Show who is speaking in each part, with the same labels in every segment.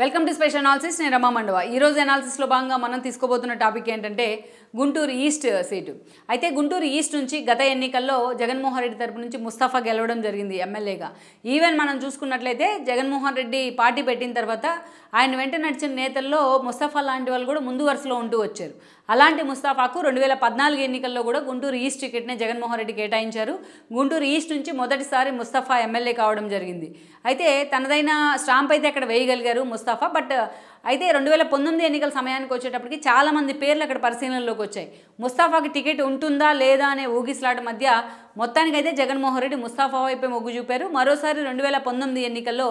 Speaker 1: welcome to special analysis నేను రమా మండవ ఈరోజు అనాలిసిస్లో భాగంగా మనం తీసుకోబోతున్న టాపిక్ ఏంటంటే గుంటూరు ఈస్ట్ సీటు అయితే గుంటూరు ఈస్ట్ నుంచి గత ఎన్నికల్లో జగన్మోహన్ రెడ్డి తరపు నుంచి ముస్తఫా గెలవడం జరిగింది ఎమ్మెల్యేగా ఈవెన్ మనం చూసుకున్నట్లయితే జగన్మోహన్ రెడ్డి పార్టీ పెట్టిన తర్వాత ఆయన వెంట నడిచిన నేతల్లో ముస్తఫా లాంటి వాళ్ళు కూడా ముందు వరుసలో ఉంటూ వచ్చారు అలాంటి ముస్తాఫాకు రెండు వేల పద్నాలుగు ఎన్నికల్లో కూడా గుంటూరు ఈస్ట్ టికెట్నే జగన్మోహన్ రెడ్డి కేటాయించారు గుంటూరు ఈస్ట్ నుంచి మొదటిసారి ముస్తఫా ఎమ్మెల్యే కావడం జరిగింది అయితే తనదైన స్టాంప్ అయితే అక్కడ వేయగలిగారు Mustafa ah, but uh, అయితే రెండు వేల పంతొమ్మిది ఎన్నికల సమయానికి వచ్చేటప్పటికి చాలామంది పేర్లు అక్కడ పరిశీలనలోకి వచ్చాయి ముస్తాఫాకి టికెట్ ఉంటుందా లేదా అనే ఊగిస్లాట మధ్య మొత్తానికైతే జగన్మోహన్ రెడ్డి ముస్తాఫా వైపే మొగ్గు చూపారు మరోసారి రెండు వేల పంతొమ్మిది ఎన్నికల్లో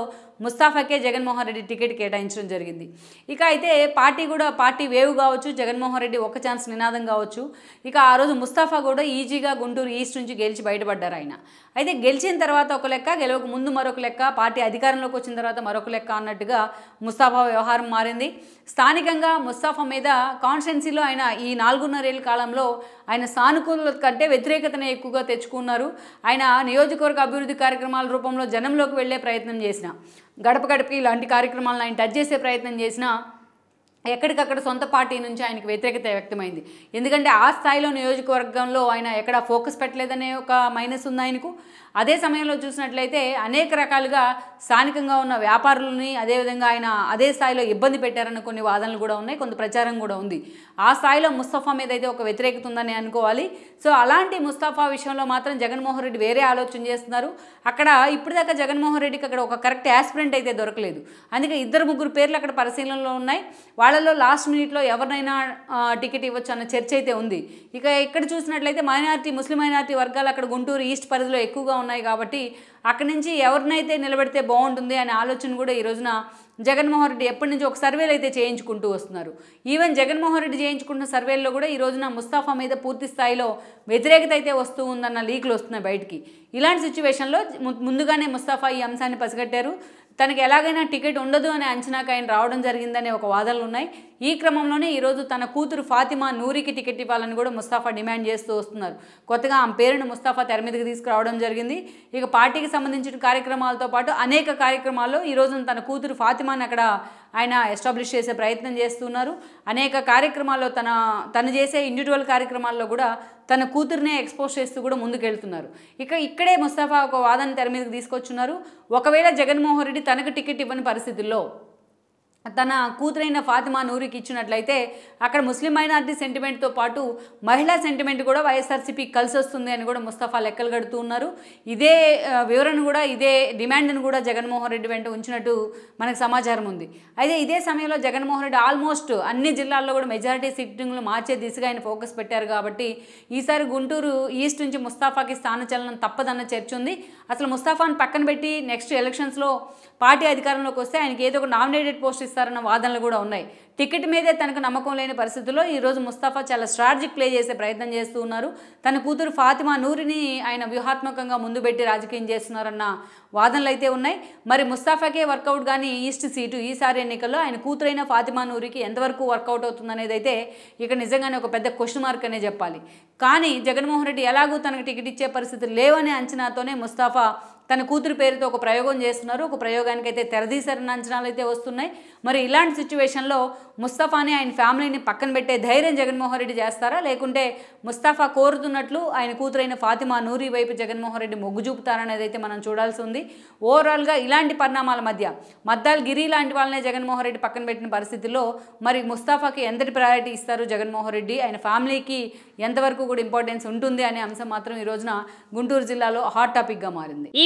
Speaker 1: ముస్తాఫాకే జగన్మోహన్ రెడ్డి టికెట్ కేటాయించడం జరిగింది ఇక అయితే పార్టీ కూడా పార్టీ వేవ్ కావచ్చు జగన్మోహన్ రెడ్డి ఒక్క ఛాన్స్ నినాదం కావచ్చు ఇక ఆ రోజు ముస్తాఫా కూడా ఈజీగా గుంటూరు ఈస్ట్ నుంచి గెలిచి బయటపడ్డారు ఆయన అయితే గెలిచిన తర్వాత ఒక లెక్క గెలవక ముందు మరొక లెక్క పార్టీ అధికారంలోకి వచ్చిన తర్వాత మరొక లెక్క అన్నట్టుగా ముస్తాఫా వ్యవహారం మారింది స్థానికంగా ముస్తాఫా మీద కాన్స్టెన్సీలో ఆయన ఈ నాలుగున్నరేళ్ళ కాలంలో ఆయన సానుకూల కంటే వ్యతిరేకతనే ఎక్కువగా తెచ్చుకున్నారు ఆయన నియోజకవర్గ అభివృద్ధి కార్యక్రమాల రూపంలో జనంలోకి వెళ్లే ప్రయత్నం చేసిన గడప గడపకి ఇలాంటి కార్యక్రమాలను ఆయన టచ్ చేసే ప్రయత్నం చేసినా ఎక్కడికక్కడ సొంత పార్టీ నుంచి ఆయనకు వ్యతిరేకత వ్యక్తమైంది ఎందుకంటే ఆ స్థాయిలో నియోజకవర్గంలో ఆయన ఎక్కడ ఫోకస్ పెట్టలేదనే ఒక మైనస్ ఉంది ఆయనకు అదే సమయంలో చూసినట్లయితే అనేక రకాలుగా స్థానికంగా ఉన్న వ్యాపారులని అదేవిధంగా ఆయన అదే స్థాయిలో ఇబ్బంది పెట్టారన్న కొన్ని వాదనలు కూడా ఉన్నాయి కొంత ప్రచారం కూడా ఉంది ఆ స్థాయిలో ముస్తఫా మీద అయితే ఒక వ్యతిరేకత ఉందని అనుకోవాలి సో అలాంటి ముస్తఫా విషయంలో మాత్రం జగన్మోహన్ రెడ్డి వేరే ఆలోచన చేస్తున్నారు అక్కడ ఇప్పటిదాకా జగన్మోహన్ రెడ్డికి అక్కడ ఒక కరెక్ట్ యాస్పిరెంట్ అయితే దొరకలేదు అందుకే ఇద్దరు ముగ్గురు పేర్లు అక్కడ పరిశీలనలో ఉన్నాయి వాళ్ళ వాళ్ళలో లాస్ట్ మినిట్లో ఎవరినైనా టికెట్ ఇవ్వచ్చు అన్న చర్చ అయితే ఉంది ఇక ఇక్కడ చూసినట్లయితే మైనారిటీ ముస్లిం మైనారిటీ వర్గాలు అక్కడ గుంటూరు ఈస్ట్ పరిధిలో ఎక్కువగా ఉన్నాయి కాబట్టి అక్కడి నుంచి ఎవరినైతే నిలబెడితే బాగుంటుంది అనే ఆలోచన కూడా ఈ రోజున జగన్మోహన్ రెడ్డి ఎప్పటి నుంచి ఒక సర్వేలు అయితే చేయించుకుంటూ వస్తున్నారు ఈవెన్ జగన్మోహన్ రెడ్డి చేయించుకుంటున్న సర్వేల్లో కూడా ఈ రోజున ముస్తాఫా మీద పూర్తి స్థాయిలో వ్యతిరేకత అయితే వస్తూ ఉందన్న లీకులు వస్తున్నాయి బయటికి ఇలాంటి సిచ్యువేషన్లో ముందుగానే ముస్తాఫా ఈ అంశాన్ని పసిగట్టారు తనకి ఎలాగైనా టికెట్ ఉండదు అనే అంచనాకు ఆయన రావడం జరిగిందనే ఒక వాదనలు ఉన్నాయి ఈ క్రమంలోనే ఈరోజు తన కూతురు ఫాతిమా నూరికి టికెట్ ఇవ్వాలని కూడా ముస్తాఫా డిమాండ్ చేస్తూ వస్తున్నారు కొత్తగా ఆమె పేరును ముస్తాఫా తెర మీదకి తీసుకురావడం జరిగింది ఇక పార్టీకి సంబంధించిన కార్యక్రమాలతో పాటు అనేక కార్యక్రమాల్లో ఈరోజు తన కూతురు ఫాతిమాని అక్కడ ఆయన ఎస్టాబ్లిష్ చేసే ప్రయత్నం చేస్తున్నారు అనేక కార్యక్రమాల్లో తన తను చేసే ఇండివిజువల్ కార్యక్రమాల్లో కూడా తన కూతురునే ఎక్స్పోజ్ చేస్తూ కూడా ముందుకెళ్తున్నారు ఇక ఇక్కడే ముస్తాఫా ఒక వాదాన్ని తెర మీదకి తీసుకొచ్చున్నారు ఒకవేళ జగన్మోహన్ రెడ్డి తనకు టికెట్ ఇవ్వని పరిస్థితుల్లో తన కూతురైన ఫాతిమా నూరికి ఇచ్చినట్లయితే అక్కడ ముస్లిం మైనార్టీ సెంటిమెంట్తో పాటు మహిళా సెంటిమెంట్ కూడా వైఎస్ఆర్సీపీ కలిసి వస్తుంది అని కూడా ముస్తఫా లెక్కలు కడుతూ ఉన్నారు ఇదే వివరణ కూడా ఇదే డిమాండ్ను కూడా జగన్మోహన్ రెడ్డి వెంట ఉంచినట్టు మనకు సమాచారం ఉంది అయితే ఇదే సమయంలో జగన్మోహన్ రెడ్డి ఆల్మోస్ట్ అన్ని జిల్లాల్లో కూడా మెజారిటీ సిట్టింగ్లు మార్చే దిశగా ఆయన ఫోకస్ పెట్టారు కాబట్టి ఈసారి గుంటూరు ఈస్ట్ నుంచి ముస్తాఫాకి స్థానచలనం తప్పదన్న చర్చ ఉంది అసలు ముస్తాఫాను పక్కన పెట్టి నెక్స్ట్ ఎలక్షన్స్లో పార్టీ అధికారంలోకి వస్తే ఆయనకి ఏదో ఒక నామినేటెడ్ పోస్ట్ ఇస్తారన్న వాదనలు కూడా ఉన్నాయి టికెట్ మీదే తనకు నమ్మకం లేని పరిస్థితుల్లో ఈరోజు ముస్తాఫా చాలా స్ట్రాటజిక్ ప్లే చేసే ప్రయత్నం చేస్తూ ఉన్నారు తన కూతురు ఫాతిమా నూరిని ఆయన వ్యూహాత్మకంగా ముందు పెట్టి రాజకీయం చేస్తున్నారన్న వాదనలు అయితే ఉన్నాయి మరి ముస్తాఫాకే వర్కౌట్ కానీ ఈస్ట్ సీటు ఈసారి ఎన్నికల్లో ఆయన కూతురైన ఫాతిమా నూరికి ఎంతవరకు వర్కౌట్ అనేది అయితే ఇక నిజంగానే ఒక పెద్ద క్వశ్చన్ మార్క్ అనే చెప్పాలి కానీ జగన్మోహన్ రెడ్డి ఎలాగూ తనకు టికెట్ ఇచ్చే పరిస్థితులు లేవనే అంచనాతోనే ముస్తాఫా తన కూతురు పేరుతో ఒక ప్రయోగం చేస్తున్నారు ఒక ప్రయోగానికి అయితే తెరదీశారన్న అంచనాలు అయితే వస్తున్నాయి మరి ఇలాంటి సిచ్యువేషన్లో ముస్తఫాని ఆయన ఫ్యామిలీని పక్కన పెట్టే ధైర్యం జగన్మోహన్ రెడ్డి చేస్తారా లేకుంటే ముస్తఫా కోరుతున్నట్లు ఆయన కూతురైన ఫాతిమా నూరి వైపు జగన్మోహన్ రెడ్డి మొగ్గు చూపుతారనేది అయితే మనం చూడాల్సి ఉంది ఓవరాల్గా ఇలాంటి పరిణామాల మధ్య మద్దాల్ గిరి లాంటి వాళ్ళనే జగన్మోహన్ రెడ్డి పక్కన పెట్టిన పరిస్థితుల్లో మరి ముస్తాఫాకి ఎంతటి ప్రయారిటీ ఇస్తారు జగన్మోహన్ రెడ్డి ఆయన ఫ్యామిలీకి ఎంతవరకు కూడా ఇంపార్టెన్స్ ఉంటుంది అనే అంశం మాత్రం ఈ రోజున గుంటూరు జిల్లాలో హాట్ టాపిక్గా మారింది ఈ